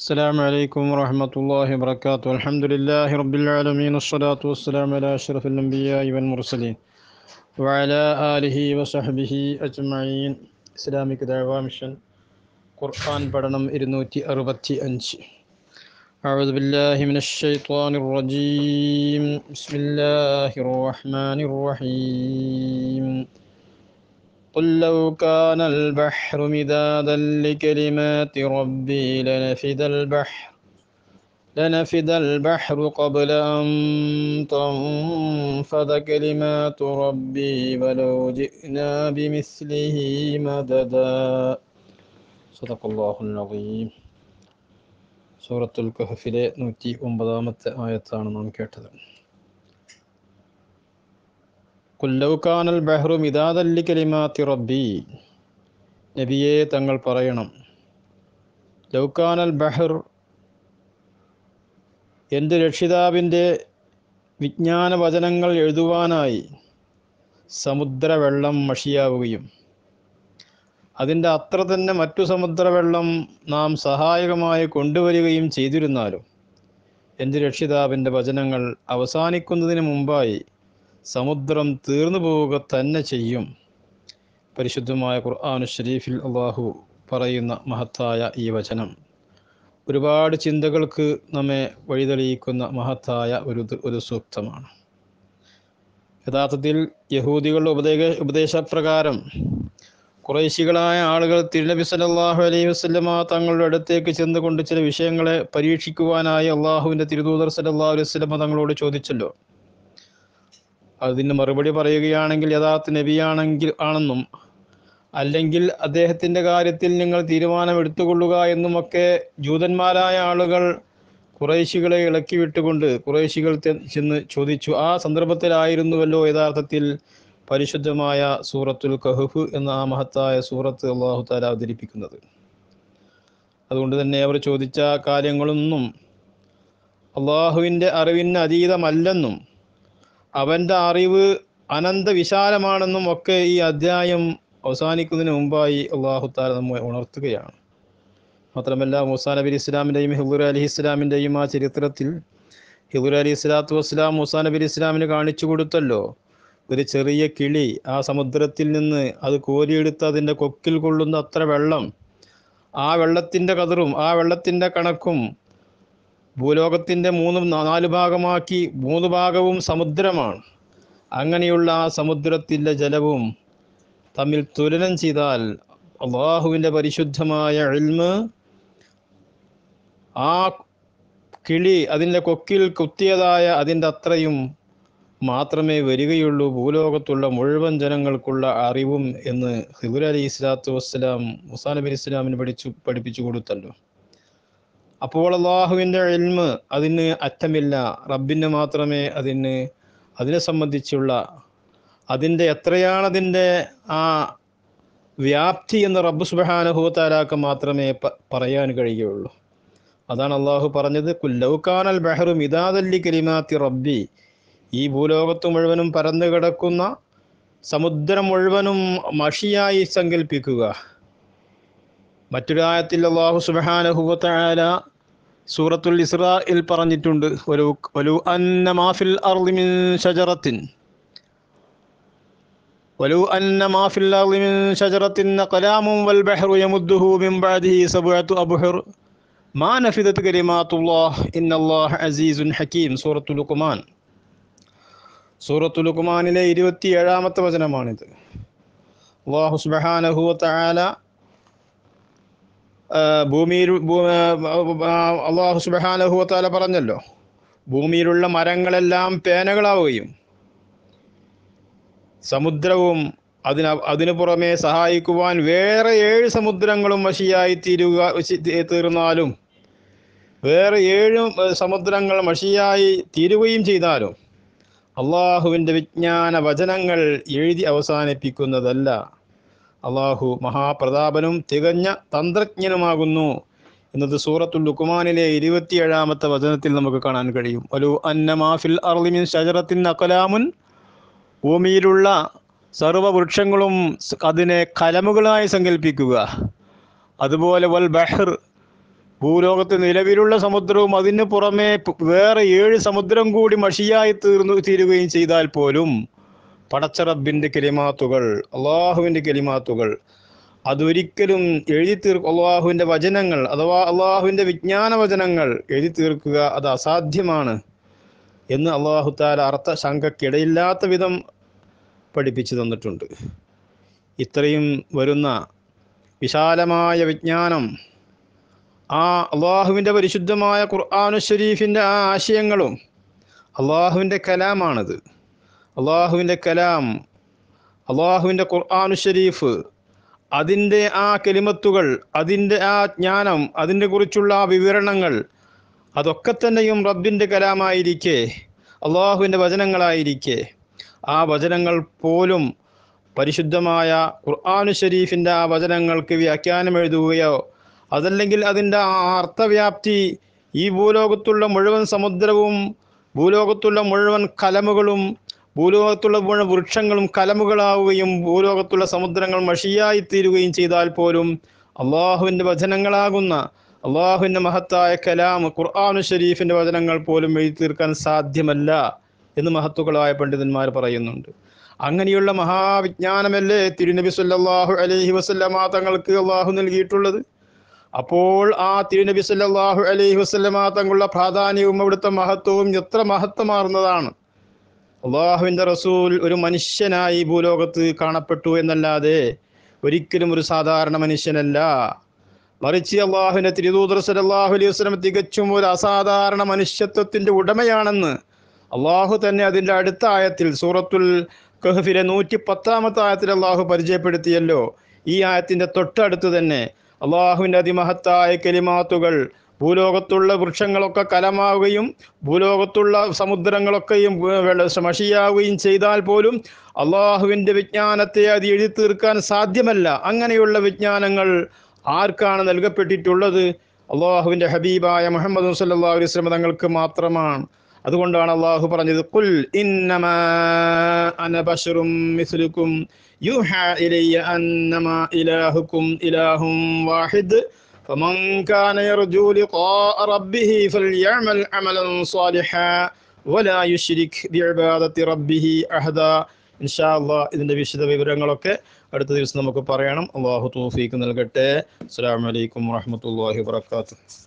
السلام عليكم ورحمة الله وبركاته الحمد لله رب العالمين الصلاة والسلام على أشرف الأنبياء والمرسلين وعلى آله وصحبه أجمعين إسلامك دعوة مشن قرآن بدنم إرنوتي أربتي أنشي أعوذ بالله من الشيطان الرجيم بسم الله الرحمن الرحيم قل لو كان البحر مدادا لكلمات ربي لنفد البحر لنفد البحر قبل أن تنفذ كلمات ربي ولو جئنا بمثله مددا صدق الله سورة الكهف കഹഫിലെ നൂറ്റി بضامة آية നാം കേട്ടത് കുല്ലൗക്കാനൽ ബഹ്റു മിതാദല്ലി കലിമാത്തി റബ്ബി നബിയെ തങ്ങൾ പറയണം ലൗക്കാനൽ ബഹർ എൻ്റെ രക്ഷിതാവിൻ്റെ വിജ്ഞാനവചനങ്ങൾ എഴുതുവാനായി സമുദ്രവെള്ളം മഷിയാവുകയും അതിൻ്റെ അത്ര തന്നെ മറ്റു സമുദ്രവെള്ളം നാം സഹായകമായി കൊണ്ടുവരികയും ചെയ്തിരുന്നാലും എൻ്റെ രക്ഷിതാവിൻ്റെ വചനങ്ങൾ അവസാനിക്കുന്നതിന് മുമ്പായി സമുദ്രം തീർന്നു പോവുക തന്നെ ചെയ്യും പരിശുദ്ധമായ ഖുർആാനു ഷരീഫിൽ അള്ളാഹു പറയുന്ന മഹത്തായ ഈ വചനം ഒരുപാട് ചിന്തകൾക്ക് നമ്മെ വഴിതെളിയിക്കുന്ന മഹത്തായ ഒരു ഒരു സൂക്തമാണ് യഥാർത്ഥത്തിൽ യഹൂദികളുടെ ഉപദേശ ഉപദേശപ്രകാരം കുറേശികളായ ആളുകൾ തിരുനബി സല്ലാഹു അലൈഹി വസ്ലമ തങ്ങളുടെ അടുത്തേക്ക് ചെന്നുകൊണ്ട് ചില വിഷയങ്ങളെ പരീക്ഷിക്കുവാനായി അള്ളാഹുവിൻ്റെ തിരുദൂതർ സല്ലാ അലൈഹി വസ്ലമ തങ്ങളോട് ചോദിച്ചല്ലോ അതിന് മറുപടി പറയുകയാണെങ്കിൽ യഥാർത്ഥ നബിയാണെങ്കിൽ ആണെന്നും അല്ലെങ്കിൽ അദ്ദേഹത്തിൻ്റെ കാര്യത്തിൽ നിങ്ങൾ തീരുമാനം എടുത്തുകൊള്ളുക എന്നുമൊക്കെ ജൂതന്മാരായ ആളുകൾ കുറേശികളെ ഇളക്കി വിട്ടുകൊണ്ട് കുറേശികൾ ചെന്ന് ചോദിച്ചു ആ സന്ദർഭത്തിലായിരുന്നുവല്ലോ യഥാർത്ഥത്തിൽ പരിശുദ്ധമായ സൂറത്തുൽ കഹുഫ് എന്ന ആ മഹത്തായ സൂറത്ത് അള്ളാഹു താല അവതരിപ്പിക്കുന്നത് അതുകൊണ്ട് തന്നെ അവർ ചോദിച്ച കാര്യങ്ങളൊന്നും അള്ളാഹുവിൻ്റെ അറിവിന് അതീതമല്ലെന്നും അവൻ്റെ അറിവ് അനന്ത വിശാലമാണെന്നും ഒക്കെ ഈ അധ്യായം അവസാനിക്കുന്നതിന് മുമ്പായി അള്ളാഹുത്താല നമ്മെ ഉണർത്തുകയാണ് മാത്രമല്ല മൂസാ നബി ഇസ്ലാമിൻ്റെയും ഹിബുർ അലി ഇസ്ലാമിൻ്റെയും ആ ചരിത്രത്തിൽ ഹിബുർ അലി ഇസ്ലാത്തു വസ്ലാം മൂസാ നബി ഇസ്ലാമിന് കാണിച്ചു കൊടുത്തല്ലോ ഒരു ചെറിയ കിളി ആ സമുദ്രത്തിൽ നിന്ന് അത് കോരിയെടുത്ത് അതിൻ്റെ കൊക്കിൽ കൊള്ളുന്ന അത്ര വെള്ളം ആ വെള്ളത്തിൻ്റെ കതറും ആ വെള്ളത്തിൻ്റെ കണക്കും ഭൂലോകത്തിൻ്റെ മൂന്നും നാല് ഭാഗമാക്കി മൂന്ന് ഭാഗവും സമുദ്രമാണ് അങ്ങനെയുള്ള ആ സമുദ്രത്തിൻ്റെ ജലവും തമ്മിൽ തുലനം ചെയ്താൽ അള്ളാഹുവിൻ്റെ പരിശുദ്ധമായ എൽമ് ആ കിളി അതിൻ്റെ കൊക്കിൽ കുത്തിയതായ അതിൻ്റെ അത്രയും മാത്രമേ വരികയുള്ളൂ ഭൂലോകത്തുള്ള മുഴുവൻ ജനങ്ങൾക്കുള്ള അറിവും എന്ന് ഹിബുർ അലി ഇസ്ലാത്തു വസ്സലാം മുസാ നബി ഇസ്ലാമിന് പഠിച്ചു പഠിപ്പിച്ചു കൊടുത്തല്ലോ അപ്പോൾ അള്ളാഹുവിൻ്റെ എൽമ് അതിന് അറ്റമില്ല റബ്ബിന് മാത്രമേ അതിന് അതിനെ സംബന്ധിച്ചുള്ള അതിൻ്റെ എത്രയാണതിൻ്റെ ആ വ്യാപ്തി എന്ന് റബ്ബ് സുബാനുഭൂത്താലാക്ക് മാത്രമേ പറയാൻ കഴിയുള്ളൂ അതാണ് അള്ളാഹു പറഞ്ഞത് കുല്ലൗക്കാനൽ ബെഹറും ഇതാദല്ലി കരിമാത്തി റബ്ബി ഈ ഭൂലോകത്ത് മുഴുവനും പരന്നു കിടക്കുന്ന സമുദ്രം മുഴുവനും മഷിയായി സങ്കല്പിക്കുക മറ്റൊരായത്തിൽ അള്ളാഹു സുബാനുഭൂത്താല സൂറത്തുൽ ഇസ്രായിൽ പറഞ്ഞിട്ടുണ്ട് ഒരു ഒരു അന്ന മാഫിൽ അർലിമിൻ ഷജറത്തിൻ ولو أن ما في الأرض من شجرة أقلام والبحر يمده من بعده سبعة أبحر ما نفذت كلمات الله إن الله عزيز حكيم سورة لقمان സൂറത്തു ലുക്കുമാനിലെ ഇരുപത്തിയേഴാമത്തെ വചനമാണിത് അള്ളാഹു സുബഹാനഹുവ തആല ഭൂമിയിൽ അള്ളാഹു സുബഹാനഹുവത്താല പറഞ്ഞല്ലോ ഭൂമിയിലുള്ള മരങ്ങളെല്ലാം പേനകളാവുകയും സമുദ്രവും അതിന് അതിനു പുറമെ സഹായിക്കുവാൻ വേറെ ഏഴ് സമുദ്രങ്ങളും മഷിയായി തീരുക തീർന്നാലും വേറെ ഏഴ് സമുദ്രങ്ങൾ മഷിയായി തീരുകയും ചെയ്താലും അള്ളാഹുവിൻ്റെ വിജ്ഞാന വചനങ്ങൾ എഴുതി അവസാനിപ്പിക്കുന്നതല്ല അള്ളാഹു മഹാപ്രതാപനും തികഞ്ഞ തന്ത്രജ്ഞനുമാകുന്നു എന്നത് സൂറത്തുൽ ലുക്കുമാനിലെ ഇരുപത്തിയേഴാമത്തെ വചനത്തിൽ നമുക്ക് കാണാൻ കഴിയും ഒരു അന്നമാഫിൽ അർലിമിൻ ഷജറത്തിൻ അക്കലാമുൻ ഭൂമിയിലുള്ള സർവവൃക്ഷങ്ങളും അതിനെ കലമുകളായി സങ്കല്പിക്കുക അതുപോലെ വൽ ബഹർ ഭൂലോകത്ത് നിലവിലുള്ള സമുദ്രവും അതിന് പുറമെ വേറെ ഏഴ് സമുദ്രം കൂടി മഷിയായി തീർന്നു തീരുകയും ചെയ്താൽ പോലും പടച്ചറബിന്റെ കെലിമാത്തുകൾ അള്ളാഹുവിന്റെ കെലിമാത്തുകൾ അതൊരിക്കലും എഴുതി തീർക്കുക അള്ളാഹുവിന്റെ വചനങ്ങൾ അഥവാ അള്ളാഹുവിന്റെ വിജ്ഞാന വചനങ്ങൾ എഴുതി തീർക്കുക അത് അസാധ്യമാണ് എന്ന് അള്ളാഹു താല അർത്ഥ ശങ്കക്കിടയില്ലാത്ത വിധം പഠിപ്പിച്ചു തന്നിട്ടുണ്ട് ഇത്രയും വരുന്ന വിശാലമായ വിജ്ഞാനം ആ അള്ളാഹുവിൻ്റെ പരിശുദ്ധമായ ഖുർആാനു ഷരീഫിൻ്റെ ആ ആശയങ്ങളും അള്ളാഹുവിൻ്റെ കലാമാണിത് അള്ളാഹുവിൻ്റെ കലാം അള്ളാഹുവിൻ്റെ ഖുർആാനു ഷരീഫ് അതിൻ്റെ ആ കെലിമത്തുകൾ അതിൻ്റെ ആ ജ്ഞാനം അതിൻ്റെ കുറിച്ചുള്ള ആ വിവരണങ്ങൾ അതൊക്കെ തന്നെയും റബ്ബിൻ്റെ കലാമായിരിക്കെ അള്ളാഹുവിൻ്റെ വചനങ്ങളായിരിക്കെ ആ വചനങ്ങൾ പോലും പരിശുദ്ധമായ ഖുർആാനു ഷരീഫിൻ്റെ ആ വചനങ്ങൾക്ക് വ്യാഖ്യാനം എഴുതുകയോ അതല്ലെങ്കിൽ അതിൻ്റെ ആ അർത്ഥവ്യാപ്തി ഈ ഭൂലോകത്തുള്ള മുഴുവൻ സമുദ്രവും ഭൂലോകത്തുള്ള മുഴുവൻ കലമുകളും ഭൂലോകത്തുള്ള മുഴുവൻ വൃക്ഷങ്ങളും കലമുകളാവുകയും ഭൂലോകത്തുള്ള സമുദ്രങ്ങൾ മഷിയായി തീരുകയും ചെയ്താൽ പോലും അള്ളാഹുവിൻ്റെ വചനങ്ങളാകുന്ന അള്ളാഹുവിൻ്റെ മഹത്തായ കലാം ഖുർആാനു ഷരീഫിൻ്റെ വചനങ്ങൾ പോലും എഴുതി തീർക്കാൻ സാധ്യമല്ല എന്ന് മഹത്തുക്കളായ പണ്ഡിതന്മാർ പറയുന്നുണ്ട് അങ്ങനെയുള്ള മഹാവിജ്ഞാനമല്ലേ തിരുനബി സല്ലാഹു അലൈഹി വസ്ലമ തങ്ങൾക്ക് അള്ളാഹു നൽകിയിട്ടുള്ളത് അപ്പോൾ ആ തിരുനബി സല്ലാഹു അലൈഹി വസ്ലമ തങ്ങളുടെ പ്രാധാന്യവും അവിടുത്തെ മഹത്വവും എത്ര മഹത്വമാർന്നതാണ് അള്ളാഹുവിൻ്റെ റസൂൽ ഒരു മനുഷ്യനായി ഭൂലോകത്ത് കാണപ്പെട്ടു എന്നല്ലാതെ ഒരിക്കലും ഒരു സാധാരണ മനുഷ്യനല്ല മറിച്ച് അള്ളാഹുവിൻ്റെ തിരുദൂതർ സലാഹു അലൈഹി വസ്ലം തികച്ചും ഒരു അസാധാരണ മനുഷ്യത്വത്തിൻ്റെ ഉടമയാണെന്ന് അള്ളാഹു തന്നെ അതിൻ്റെ അടുത്ത ആയത്തിൽ സൂറത്തുൽ കഹഫിലെ നൂറ്റി പത്താമത്തെ ആയത്തിൽ അള്ളാഹു പരിചയപ്പെടുത്തിയല്ലോ ഈ ആയത്തിൻ്റെ തൊട്ടടുത്ത് തന്നെ അള്ളാഹുവിൻ്റെ അതിമഹത്തായ കെലിമാത്തുകൾ ഭൂലോകത്തുള്ള വൃക്ഷങ്ങളൊക്കെ കലമാവുകയും ഭൂലോകത്തുള്ള സമുദ്രങ്ങളൊക്കെയും മഷിയാവുകയും ചെയ്താൽ പോലും അള്ളാഹുവിൻ്റെ വിജ്ഞാനത്തെ അത് എഴുതി തീർക്കാൻ സാധ്യമല്ല അങ്ങനെയുള്ള വിജ്ഞാനങ്ങൾ ആർക്കാണ് നൽകപ്പെട്ടിട്ടുള്ളത് അള്ളാഹുവിൻ്റെ ഹബീബായ മുഹമ്മദ് സല്ലാ അലൈവലം തങ്ങൾക്ക് മാത്രമാണ് അതുകൊണ്ടാണ് അള്ളാഹു പറഞ്ഞത് കുൽ ഇന്നമാ ഇലാഹുക്കും ഇലാഹും വാഹിദ് فمن كان يرجو لقاء ربه فليعمل عملا صالحا ولا يشرك بعبادة ربه أحدا ഇൻഷാല്ല ഇതിൻ്റെ വിശദ വിവരങ്ങളൊക്കെ അടുത്ത ദിവസം നമുക്ക് പറയണം അള്ളാഹു തൗഫീഖ് നൽകട്ടെ അസ്സാം വലൈക്കും വാഹമത്തല്ലാഹി വാത്തു